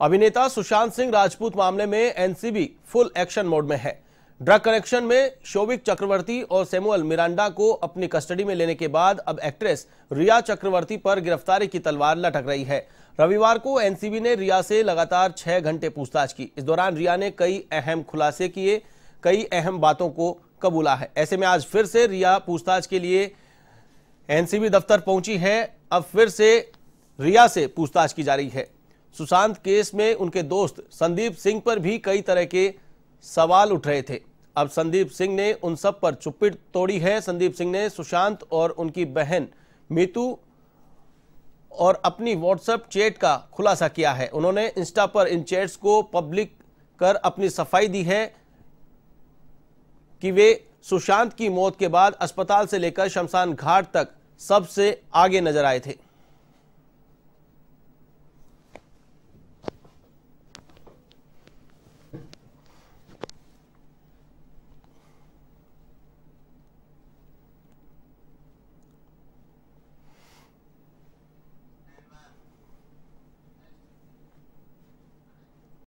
अभिनेता सुशांत सिंह राजपूत मामले में एनसीबी फुल एक्शन मोड में है ड्रग कनेक्शन में शोविक चक्रवर्ती और सेमुअल मिरांडा को अपनी कस्टडी में लेने के बाद अब एक्ट्रेस रिया चक्रवर्ती पर गिरफ्तारी की तलवार लटक रही है रविवार को एनसीबी ने रिया से लगातार छह घंटे पूछताछ की इस दौरान रिया ने कई अहम खुलासे किए कई अहम बातों को कबूला है ऐसे में आज फिर से रिया पूछताछ के लिए एनसीबी दफ्तर पहुंची है अब फिर से रिया से पूछताछ की जा रही है सुशांत केस में उनके दोस्त संदीप सिंह पर भी कई तरह के सवाल उठ रहे थे अब संदीप सिंह ने उन सब पर चुप्पी तोड़ी है संदीप सिंह ने सुशांत और उनकी बहन मीतू और अपनी व्हाट्सएप चैट का खुलासा किया है उन्होंने इंस्टा पर इन चैट्स को पब्लिक कर अपनी सफाई दी है कि वे सुशांत की मौत के बाद अस्पताल से लेकर शमशान घाट तक सबसे आगे नजर आए थे